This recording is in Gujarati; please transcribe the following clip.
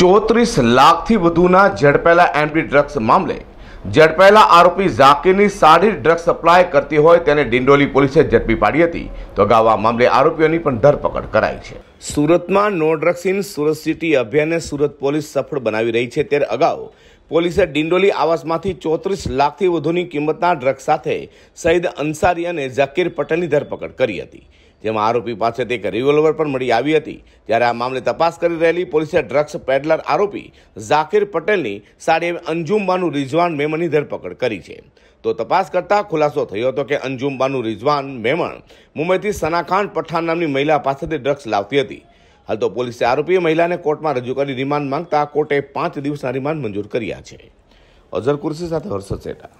ચોત્રીસ લાખથી વધુના ઝડપાયેલા એમડી ડ્રગ્સ મામલે ઝડપાયેલા આરોપી ઝાકીરની સાડી ડ્રગ્સ સપ્લાય કરતી હોય તેને ડિંડોલી પોલીસે ઝડપી પાડી હતી તો અગાઉ આ મામલે આરોપીઓની પણ ધરપકડ કરાઈ છે સુરતમાં no drugs in Surat city અભિયાનને સુરત પોલીસ સફળ બનાવી રહી છે ત્યારે અગાઉ પોલીસે ડિંડોલી આવાસમાંથી ચોત્રીસ લાખથી વધુની કિંમતના ડ્રગ સાથે સઈદ અન્સારી અને ઝકીર પટેલની ધરપકડ કરી હતી જેમાં આરોપી પાસેથી એક રિવોલ્વર પણ મળી આવી હતી જ્યારે આ મામલે તપાસ કરી રહેલી પોલીસે ડ્રગ્સ પેડલર આરોપી ઝાકીર પટેલની સાડી અંજુમબાનુ રિઝવાન મેમણની ધરપકડ કરી છે તો તપાસ કરતા ખુલાસો થયો હતો કે અંજુમબાનુ રિઝવાન મેમણ મુંબઈથી સનાખાન પઠાણ નામની મહિલા પાસેથી ડ્રગ્સ લાવતી હતી હાલ તો પોલીસે આરોપીએ મહિલાને કોર્ટમાં રજૂ કરી રિમાન્ડ માંગતા કોર્ટે પાંચ દિવસના રિમાન્ડ મંજૂર કર્યા છે અઝર કુર્સી સાથે હર્ષદ સેટા